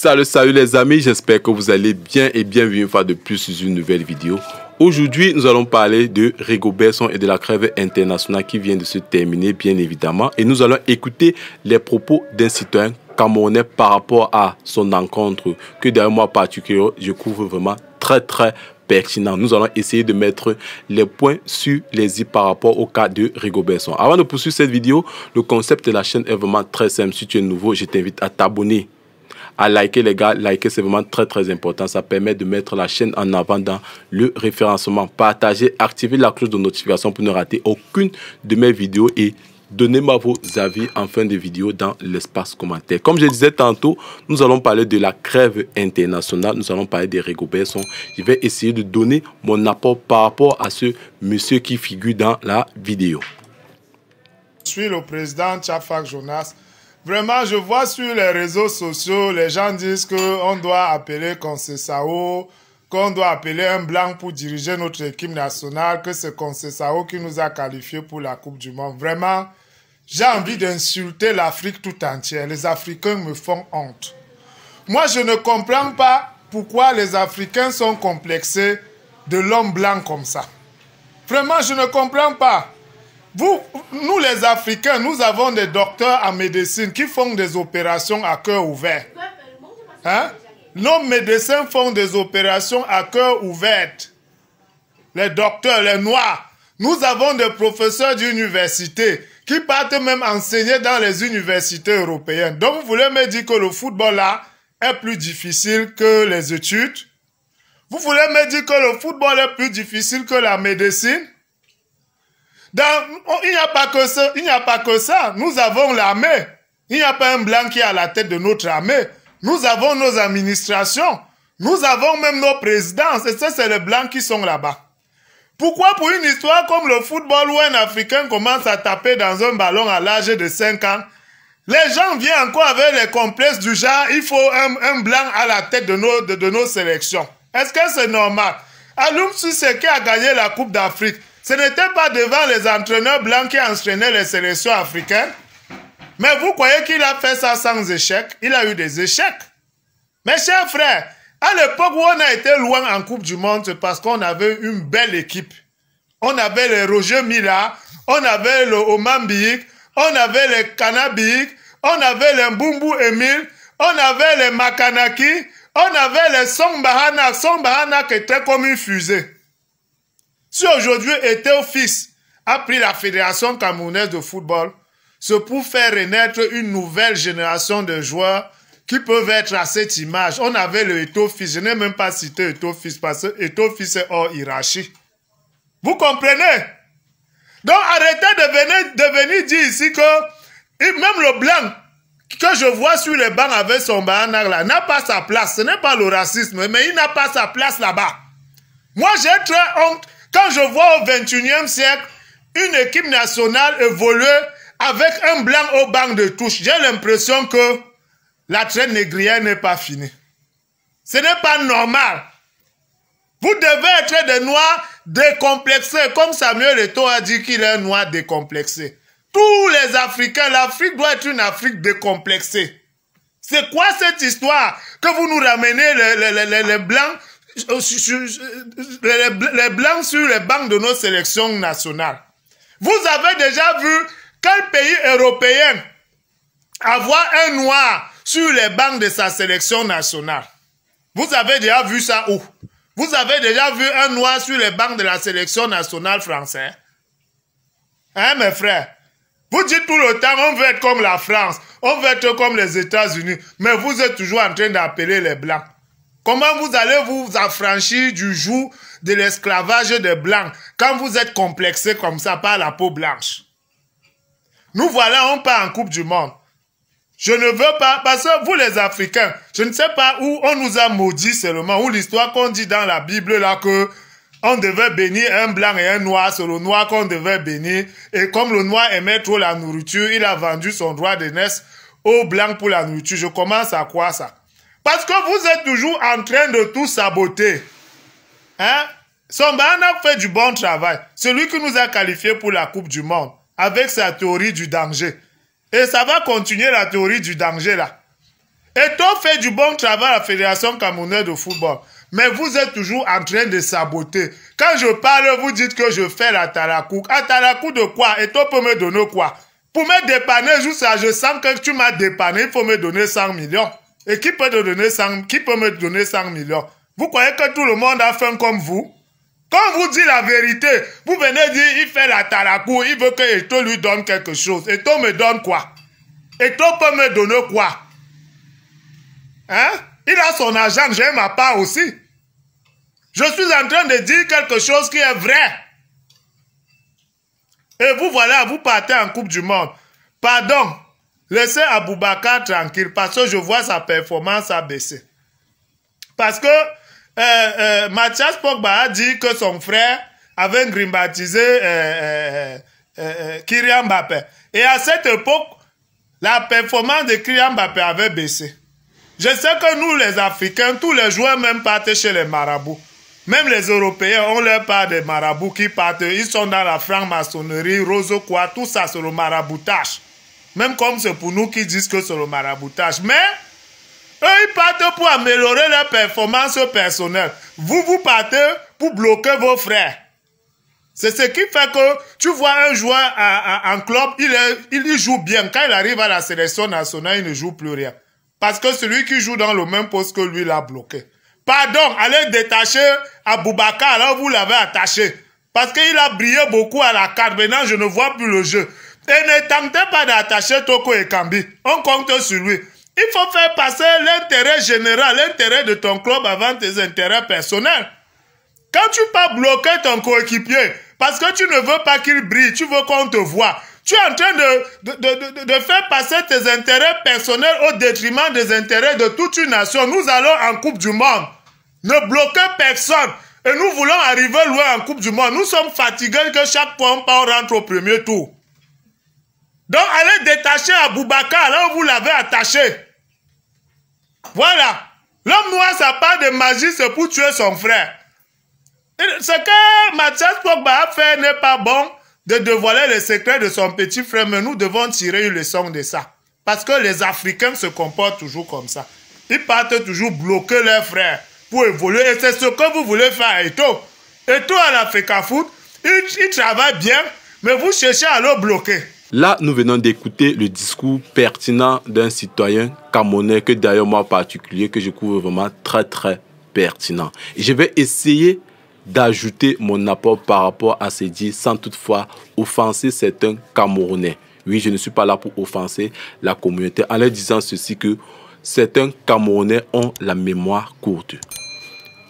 Salut, salut les amis, j'espère que vous allez bien et bienvenue une fois de plus sur une nouvelle vidéo. Aujourd'hui, nous allons parler de Rigobertson et de la crève internationale qui vient de se terminer, bien évidemment. Et nous allons écouter les propos d'un citoyen camerounais par rapport à son encontre, que derrière moi particulier, je couvre vraiment très très pertinent. Nous allons essayer de mettre les points sur les i par rapport au cas de Rigobertson. Avant de poursuivre cette vidéo, le concept de la chaîne est vraiment très simple. Si tu es nouveau, je t'invite à t'abonner à liker les gars. Liker, c'est vraiment très très important. Ça permet de mettre la chaîne en avant dans le référencement. Partagez, activez la cloche de notification pour ne rater aucune de mes vidéos et Donnez-moi vos avis en fin de vidéo dans l'espace commentaire. Comme je disais tantôt, nous allons parler de la crève internationale. Nous allons parler des Rigobertson, Je vais essayer de donner mon apport par rapport à ce monsieur qui figure dans la vidéo. Je suis le président Tchafak Jonas. Vraiment, je vois sur les réseaux sociaux, les gens disent qu'on doit appeler Sao, qu'on doit appeler un blanc pour diriger notre équipe nationale, que c'est Sao qui nous a qualifiés pour la Coupe du Monde. Vraiment, j'ai envie d'insulter l'Afrique tout entière. Les Africains me font honte. Moi, je ne comprends pas pourquoi les Africains sont complexés de l'homme blanc comme ça. Vraiment, je ne comprends pas. Vous, nous les Africains, nous avons des docteurs en médecine qui font des opérations à cœur ouvert. Hein? Nos médecins font des opérations à cœur ouvert. Les docteurs, les noirs. Nous avons des professeurs d'université qui partent même enseigner dans les universités européennes. Donc vous voulez me dire que le football là est plus difficile que les études Vous voulez me dire que le football est plus difficile que la médecine il n'y a pas que ça. Nous avons l'armée. Il n'y a pas un blanc qui est à la tête de notre armée. Nous avons nos administrations. Nous avons même nos présidents. Et ça, c'est les blancs qui sont là-bas. Pourquoi pour une histoire comme le football où un Africain commence à taper dans un ballon à l'âge de 5 ans, les gens viennent encore avec les complexes du genre, il faut un, blanc à la tête de nos, de, nos sélections. Est-ce que c'est normal Alum qui a gagné la Coupe d'Afrique. Ce n'était pas devant les entraîneurs blancs qui entraînaient les sélections africaines. Mais vous croyez qu'il a fait ça sans échec Il a eu des échecs. Mes chers frères, à l'époque où on a été loin en Coupe du Monde, c'est parce qu'on avait une belle équipe. On avait les Roger Mila, on avait le Omambik, on avait les Kanabik, on avait les Mbumbu Emile, on avait les Makanaki, on avait les Sombahana. Sombahana qui était comme une fusée. Si aujourd'hui Etofis a pris la Fédération camerounaise de football, c'est pour faire renaître une nouvelle génération de joueurs qui peuvent être à cette image. On avait le Eto je n'ai même pas cité Etofis, parce que Etofis, est hors hiérarchie. Vous comprenez Donc arrêtez de venir, de dire ici que même le blanc que je vois sur les bancs avec son banal, là n'a pas sa place. Ce n'est pas le racisme, mais il n'a pas sa place là-bas. Moi j'ai très honte quand je vois au 21e siècle une équipe nationale évoluer avec un blanc au banc de touche, j'ai l'impression que la traîne négrière n'est pas finie. Ce n'est pas normal. Vous devez être des noirs décomplexés, comme Samuel Eto'o a dit qu'il est un noir décomplexé. Tous les Africains, l'Afrique doit être une Afrique décomplexée. C'est quoi cette histoire que vous nous ramenez les Blancs Oh, les blancs sur les bancs de nos sélections nationales. Vous avez déjà vu quel pays européen avoir un noir sur les bancs de sa sélection nationale. Vous avez déjà vu ça où Vous avez déjà vu un noir sur les bancs de la sélection nationale française Hein, mes frères Vous dites tout le temps, on veut être comme la France, on veut être comme les États-Unis, mais vous êtes toujours en train d'appeler les Blancs. Comment vous allez vous affranchir du joug de l'esclavage des Blancs quand vous êtes complexé comme ça par la peau blanche Nous voilà, on part en Coupe du Monde. Je ne veux pas, parce que vous les Africains, je ne sais pas où on nous a maudits seulement, où l'histoire qu'on dit dans la Bible là que on devait bénir un blanc et un noir, c'est le noir qu'on devait bénir. Et comme le noir aimait trop la nourriture, il a vendu son droit de naissance au blanc pour la nourriture. Je commence à croire ça. Parce que vous êtes toujours en train de tout saboter. Hein? a fait du bon travail. Celui qui nous a qualifiés pour la Coupe du Monde avec sa théorie du danger. Et ça va continuer la théorie du danger là. Et toi, fait du bon travail à la Fédération Camerounaise de football. Mais vous êtes toujours en train de saboter. Quand je parle, vous dites que je fais la Tarakou. À Tarakou de quoi Et toi, peux me donner quoi Pour me dépanner je sens que tu m'as dépanné, il faut me donner 100 millions. Et qui peut, donner qui peut me donner 100 millions Vous croyez que tout le monde a faim comme vous Quand vous dites la vérité, vous venez dire, il fait la taracou, il veut que Eto lui donne quelque chose. Eto me donne quoi Eto peut me donner quoi Hein Il a son argent, j'ai ma part aussi. Je suis en train de dire quelque chose qui est vrai. Et vous voilà, vous partez en Coupe du Monde. Pardon, Laissez Aboubacar tranquille parce que je vois sa performance a baissé. Parce que euh, euh, Mathias Pogba a dit que son frère avait grimbatisé euh, euh, euh, Kylian Mbappé. Et à cette époque, la performance de Kylian Mbappé avait baissé. Je sais que nous, les Africains, tous les joueurs même partent chez les marabouts. Même les Européens, on leur parle des marabouts qui partent. Ils sont dans la franc-maçonnerie, rose quoi, tout ça, sur le maraboutage. Même comme c'est pour nous qui disent que c'est le maraboutage. Mais eux, ils partent pour améliorer leur performance personnelle. Vous, vous partez pour bloquer vos frères. C'est ce qui fait que tu vois un joueur en club, il, joue bien. Quand il arrive à la sélection nationale, il ne joue plus rien. Parce que celui qui joue dans le même poste que lui l'a bloqué. Pardon, allez détacher à Boubacar, alors vous l'avez attaché. Parce qu'il a brillé beaucoup à la carte. Maintenant, je ne vois plus le jeu. Et ne tentez pas d'attacher Toko et Kambi. On compte sur lui. Il faut faire passer l'intérêt général, l'intérêt de ton club avant tes intérêts personnels. Quand tu pas bloquer ton coéquipier parce que tu ne veux pas qu'il brille, tu veux qu'on te voie, tu es en train de, de, de, de, faire passer tes intérêts personnels au détriment des intérêts de toute une nation. Nous allons en Coupe du Monde. Ne bloquez personne. Et nous voulons arriver loin en Coupe du Monde. Nous sommes fatigués que chaque point pas rentre au premier tour. Donc allez détacher Aboubakar là où vous l'avez attaché. Voilà. L'homme noir, ça pas de magie, c'est pour tuer son frère. ce que Mathias Pogba a fait n'est pas bon de dévoiler les secrets de son petit frère, mais nous devons tirer une leçon de ça. Parce que les Africains se comportent toujours comme ça. Ils partent toujours bloquer leurs frères pour évoluer. Et c'est ce que vous voulez faire à Eto. Eto à l'Africa Foot, il, il travaille bien, mais vous cherchez à le bloquer. Là, nous venons d'écouter le discours pertinent d'un citoyen camerounais que d'ailleurs moi en particulier, que je trouve vraiment très très pertinent. je vais essayer d'ajouter mon apport par rapport à ces dit sans toutefois offenser certains Camerounais. Oui, je ne suis pas là pour offenser la communauté en leur disant ceci que certains Camerounais ont la mémoire courte.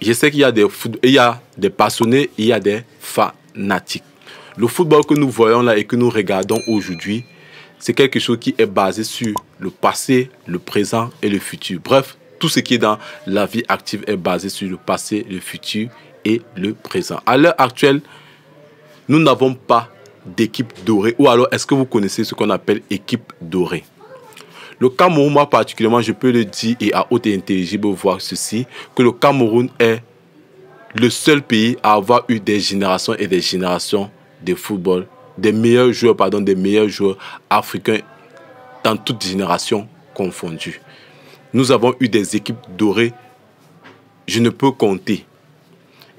Je sais qu'il y des, il y a des passionnés, il y a des fanatiques. Le football que nous voyons là et que nous regardons aujourd'hui, c'est quelque chose qui est basé sur le passé, le présent et le futur. Bref, tout ce qui est dans la vie active est basé sur le passé, le futur et le présent. À l'heure actuelle, nous n'avons pas d'équipe dorée. Ou alors, est-ce que vous connaissez ce qu'on appelle équipe dorée Le Cameroun, moi particulièrement, je peux le dire et à haute et intelligible voir ceci, que le Cameroun est le seul pays à avoir eu des générations et des générations de football, des meilleurs joueurs, pardon, des meilleurs joueurs africains dans toutes générations confondues. Nous avons eu des équipes dorées, je ne peux compter.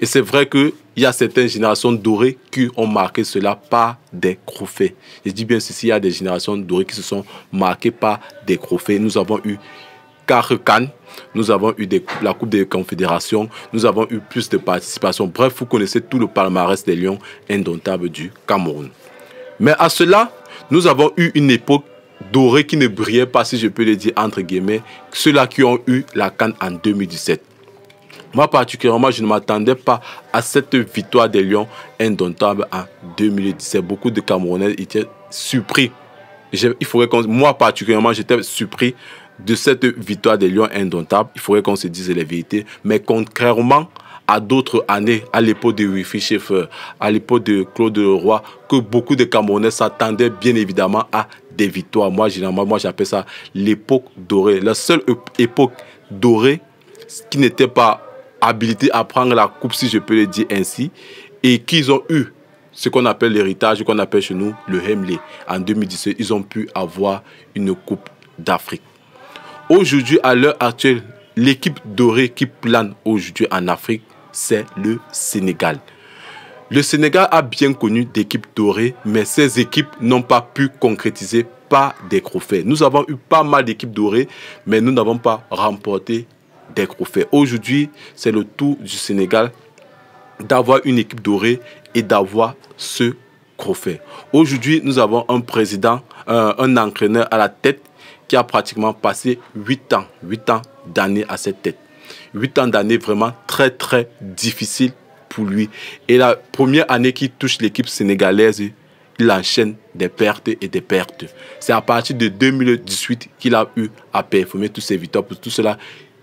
Et c'est vrai qu'il y a certaines générations dorées qui ont marqué cela par des trophées. Je dis bien ceci, il y a des générations dorées qui se sont marquées par des trophées. Nous avons eu Karkan, nous avons eu la Coupe des Confédérations, nous avons eu plus de participation. Bref, vous connaissez tout le palmarès des Lions indomptables du Cameroun. Mais à cela, nous avons eu une époque dorée qui ne brillait pas, si je peux le dire entre guillemets, ceux-là qui ont eu la Cannes en 2017. Moi particulièrement, je ne m'attendais pas à cette victoire des Lions indomptables en 2017. Beaucoup de Camerounais étaient surpris il faudrait moi particulièrement, j'étais surpris de cette victoire des Lions indomptables. Il faudrait qu'on se dise les vérités. Mais contrairement à d'autres années, à l'époque de Wifi Schaeffer, à l'époque de Claude Leroy, que beaucoup de Camerounais s'attendaient bien évidemment à des victoires. Moi, généralement, moi, j'appelle ça l'époque dorée. La seule époque dorée qui n'était pas habilitée à prendre la coupe, si je peux le dire ainsi, et qu'ils ont eu ce qu'on appelle l'héritage, qu'on appelle chez nous le Hemley. En 2017, ils ont pu avoir une Coupe d'Afrique. Aujourd'hui, à l'heure actuelle, l'équipe dorée qui plane aujourd'hui en Afrique, c'est le Sénégal. Le Sénégal a bien connu d'équipes dorées, mais ces équipes n'ont pas pu concrétiser pas des trophées. Nous avons eu pas mal d'équipes dorées, mais nous n'avons pas remporté des trophées. Aujourd'hui, c'est le tour du Sénégal d'avoir une équipe dorée et d'avoir ce trophée. Aujourd'hui, nous avons un président, euh, un entraîneur à la tête qui a pratiquement passé 8 ans, 8 ans d'années à cette tête. 8 ans d'années vraiment très très difficiles pour lui. Et la première année qui touche l'équipe sénégalaise, il enchaîne des pertes et des pertes. C'est à partir de 2018 qu'il a eu à performer tous ses victoires pour tout cela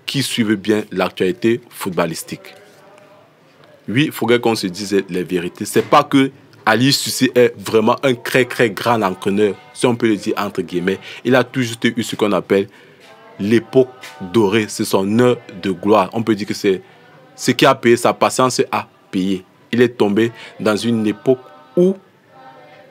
qui suivent bien l'actualité footballistique oui, il faudrait qu'on se dise les vérités. C'est pas que Ali Cissé est vraiment un très très grand entraîneur, si on peut le dire entre guillemets. Il a toujours eu ce qu'on appelle l'époque dorée, c'est son heure de gloire. On peut dire que c'est ce qui a payé, sa patience a payé. Il est tombé dans une époque où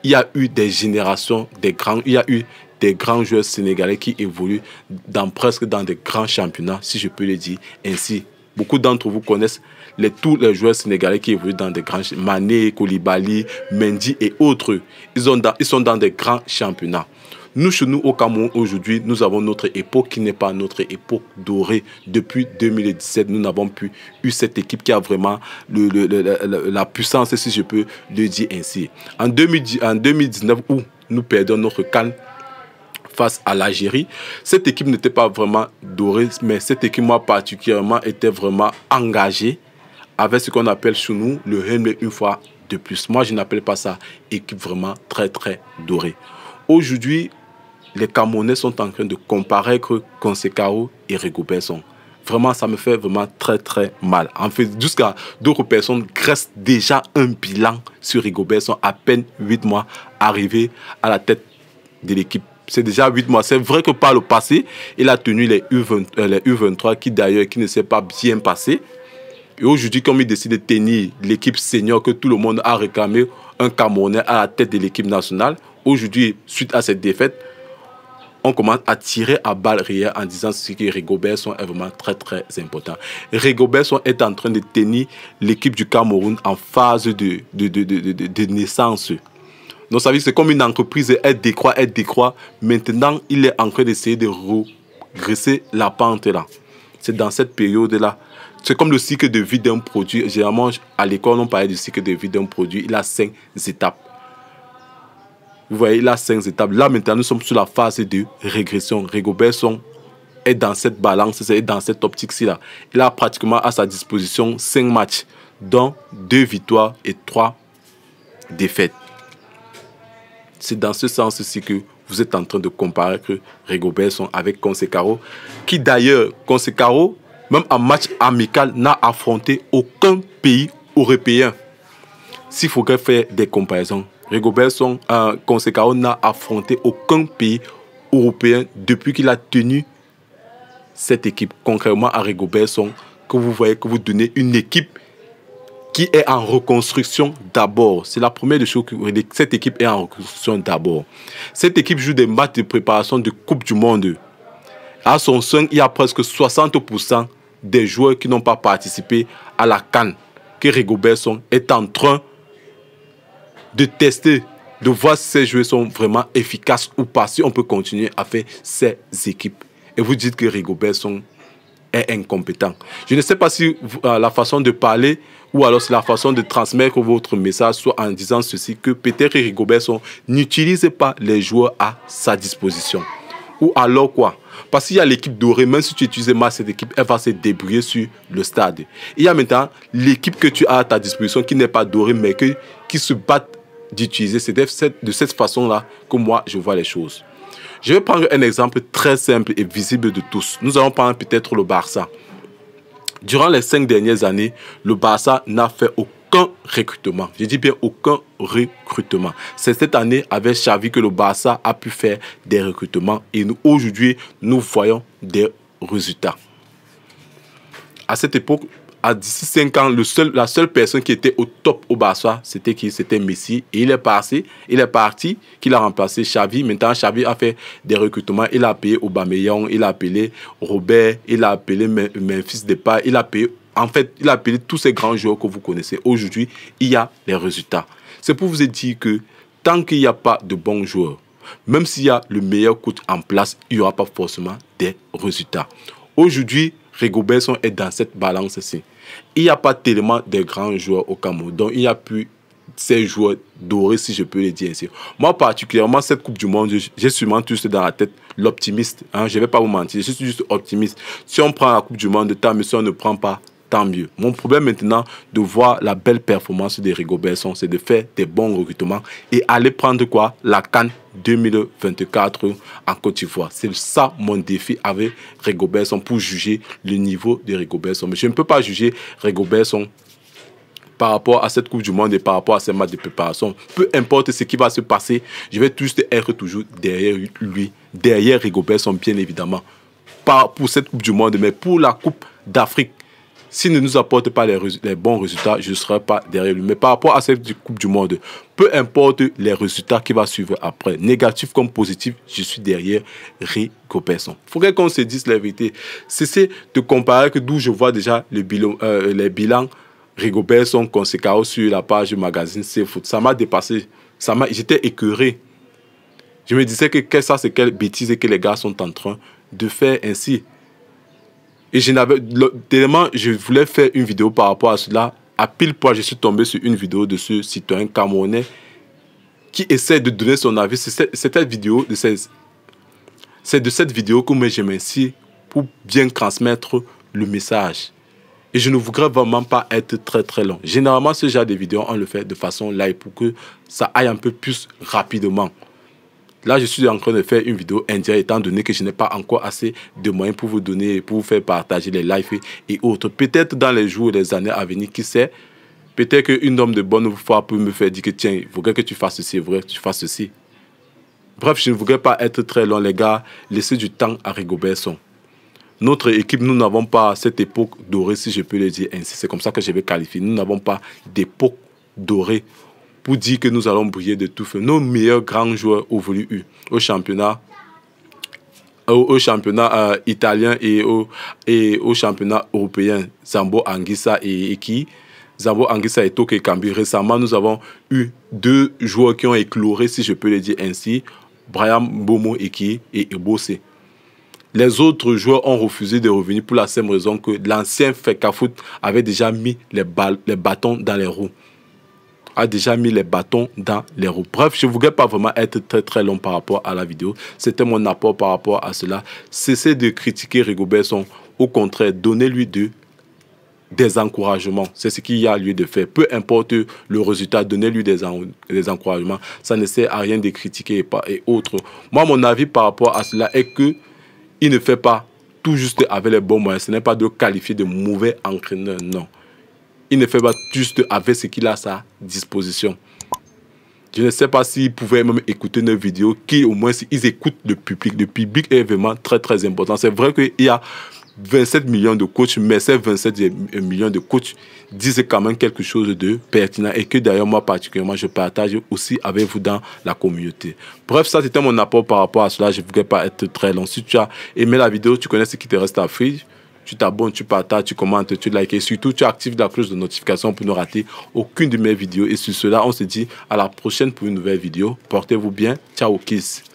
il y a eu des générations, des grands, il y a eu des grands joueurs sénégalais qui évoluent dans, presque dans des grands championnats, si je peux le dire ainsi. Beaucoup d'entre vous connaissent les, tous les joueurs sénégalais qui évoluent dans des grands Mané, Koulibaly, Mendy et autres. Ils, ont ils sont dans des grands championnats. Nous, chez nous, au Cameroun, aujourd'hui, nous avons notre époque qui n'est pas notre époque dorée. Depuis 2017, nous n'avons plus eu cette équipe qui a vraiment le, la puissance, si je peux le dire ainsi. En, 2019, où nous perdons notre calme face à l'Algérie. Cette équipe n'était pas vraiment dorée, mais cette équipe, moi particulièrement, était vraiment engagée avec ce qu'on appelle chez nous le Henry une fois de plus. Moi, je n'appelle pas ça équipe vraiment très, très dorée. Aujourd'hui, les Camerounais sont en train de comparer que Consecao et Rigobertson. Vraiment, ça me fait vraiment très, très mal. En fait, jusqu'à d'autres personnes graissent déjà un bilan sur Rigobertson. à peine 8 mois arrivé à la tête de l'équipe c'est déjà 8 mois. C'est vrai que par le passé, il a tenu les, u 23 euh, qui d'ailleurs qui ne s'est pas bien passé. Et aujourd'hui, comme il décide de tenir l'équipe senior que tout le monde a réclamé, un Camerounais à la tête de l'équipe nationale, aujourd'hui, suite à cette défaite, on commence à tirer à balles réelles en disant que Rigobert est vraiment très très important. Rigobertson est en train de tenir l'équipe du Cameroun en phase de, de, de, de naissance. Donc, ça veut c'est comme une entreprise, elle décroît, elle décroît. Maintenant, il est en train d'essayer de regresser la pente là. C'est dans cette période-là. C'est comme le cycle de vie d'un produit. Généralement, à l'école, on parlait du cycle de vie d'un produit. Il a cinq étapes. Vous voyez, il a cinq étapes. Là, maintenant, nous sommes sur la phase de régression. Rigobertson est dans cette balance, c'est dans cette optique-ci. là. Il a pratiquement à sa disposition cinq matchs, dont deux victoires et trois défaites. C'est dans ce sens ci que vous êtes en train de comparer Rigobertson avec Consecaro, qui d'ailleurs, Consecaro, même en match amical, n'a affronté aucun pays européen. S'il faudrait faire des comparaisons, Rigobertson, euh, Consecaro n'a affronté aucun pays européen depuis qu'il a tenu cette équipe. Contrairement à Rigobertson, que vous voyez que vous donnez une équipe qui est en reconstruction d'abord. C'est la première des choses que cette équipe est en reconstruction d'abord. Cette équipe joue des matchs de préparation de Coupe du Monde. À son sein, il y a presque 60% des joueurs qui n'ont pas participé à la Cannes que Rigobertson est en train de tester, de voir si ces joueurs sont vraiment efficaces ou pas, si on peut continuer à faire ces équipes. Et vous dites que Rigobertson incompétent. Je ne sais pas si euh, la façon de parler ou alors la façon de transmettre votre message soit en disant ceci que Peter et Rigobertson n'utilise pas les joueurs à sa disposition. Ou alors quoi Parce qu'il y a l'équipe dorée, même si tu utilises mal cette équipe, elle va se débrouiller sur le stade. Et il y a maintenant l'équipe que tu as à ta disposition qui n'est pas dorée, mais que, qui se bat d'utiliser. C'est de cette façon-là que moi, je vois les choses. Je vais prendre un exemple très simple et visible de tous. Nous allons prendre peut-être le Barça. Durant les cinq dernières années, le Barça n'a fait aucun recrutement. Je dis bien aucun recrutement. C'est cette année avec Xavi que le Barça a pu faire des recrutements et aujourd'hui, nous voyons des résultats. À cette époque, à d'ici 5 ans, le seul, la seule personne qui était au top au Barça, c'était qui C'était Messi. Et il est passé, il est parti, qu'il a remplacé Xavi. Maintenant, Xavi a fait des recrutements. Il a payé Aubameyang, il a appelé Robert, il a appelé Memphis Depay, il a payé. En fait, il a appelé tous ces grands joueurs que vous connaissez. Aujourd'hui, il y a les résultats. C'est pour vous dire que tant qu'il n'y a pas de bons joueurs, même s'il y a le meilleur coach en place, il n'y aura pas forcément des résultats. Aujourd'hui, Rigobertson est dans cette balance-ci. Il n'y a pas tellement de grands joueurs au Cameroun. Donc, il n'y a plus ces joueurs dorés, si je peux le dire ainsi. Moi, particulièrement, cette Coupe du Monde, j'ai sûrement juste dans la tête l'optimiste. Hein. je ne vais pas vous mentir, je suis juste optimiste. Si on prend la Coupe du Monde tant temps, mais si on ne prend pas tant mieux. Mon problème maintenant de voir la belle performance de Rigobertson, c'est de faire des bons recrutements et aller prendre quoi La Cannes 2024 en Côte d'Ivoire. C'est ça mon défi avec Rigobertson pour juger le niveau de Rigobertson. Mais je ne peux pas juger Rigobertson par rapport à cette Coupe du Monde et par rapport à ces matchs de préparation. Peu importe ce qui va se passer, je vais tous être toujours derrière lui, derrière Rigobertson, bien évidemment. Pas pour cette Coupe du Monde, mais pour la Coupe d'Afrique s'il ne nous apporte pas les, bons résultats, je ne serai pas derrière lui. Mais par rapport à cette Coupe du Monde, peu importe les résultats qui va suivre après, négatif comme positif, je suis derrière Rico Il faudrait qu'on se dise la vérité. Cessez de comparer que d'où je vois déjà les bilans, euh, les bilans sur la page du magazine C'est Ça m'a dépassé. Ça m'a, j'étais écœuré. Je me disais que, ça, c'est quelle bêtise que les gars sont en train de faire ainsi. Et je n'avais, tellement je voulais faire une vidéo par rapport à cela. À pile poil, je suis tombé sur une vidéo de ce citoyen camerounais qui essaie de donner son avis. C'est cette, vidéo de c'est de cette vidéo que moi je m'inscris pour bien transmettre le message. Et je ne voudrais vraiment pas être très très long. Généralement, ce genre de vidéo, on le fait de façon live pour que ça aille un peu plus rapidement. Là, je suis en train de faire une vidéo indirecte étant donné que je n'ai pas encore assez de moyens pour vous donner, pour vous faire partager les lives et autres. Peut-être dans les jours et les années à venir, qui sait, peut-être qu'une homme de bonne foi peut me faire dire que tiens, il faudrait que tu fasses ceci, vrai tu fasses ceci. Bref, je ne voudrais pas être très long, les gars. Laissez du temps à Rigobertson. Notre équipe, nous n'avons pas cette époque dorée, si je peux le dire ainsi. C'est comme ça que je vais qualifier. Nous n'avons pas d'époque dorée pour dire que nous allons briller de tout feu. Nos meilleurs grands joueurs ont au championnat au, championnat euh, italien et au, et au championnat européen, Zambo Anguissa et, Eki. qui Zambo Anguissa et Toke Kambi. Récemment, nous avons eu deux joueurs qui ont écloré, si je peux le dire ainsi, Brian Bomo Eki et Ebose. Les autres joueurs ont refusé de revenir pour la même raison que l'ancien Fekafoot avait déjà mis les, balles, les bâtons dans les roues a déjà mis les bâtons dans les roues. Bref, je ne voulais pas vraiment être très très long par rapport à la vidéo. C'était mon apport par rapport à cela. Cessez de critiquer Rigobertson. Au contraire, donnez-lui des encouragements. C'est ce qu'il y a lieu de faire. Peu importe le résultat, donnez-lui des, des, encouragements. Ça ne sert à rien de critiquer et, pas, et autres. Moi, mon avis par rapport à cela est que il ne fait pas tout juste avec les bons moyens. Ce n'est pas de qualifier de mauvais entraîneur, non il ne fait pas juste avec ce qu'il a à sa disposition. Je ne sais pas s'ils pouvaient même écouter nos vidéos, qui au moins s'ils écoutent le public. Le public est vraiment très très important. C'est vrai qu'il y a 27 millions de coachs, mais ces 27 millions de coachs disent quand même quelque chose de pertinent et que d'ailleurs moi particulièrement je partage aussi avec vous dans la communauté. Bref, ça c'était mon apport par rapport à cela. Je ne voulais pas être très long. Si tu as aimé la vidéo, tu connais ce qui te reste à faire tu t'abonnes, tu partages, tu commentes, tu likes et surtout tu actives la cloche de notification pour ne rater aucune de mes vidéos. Et sur cela, on se dit à la prochaine pour une nouvelle vidéo. Portez-vous bien. Ciao, kiss.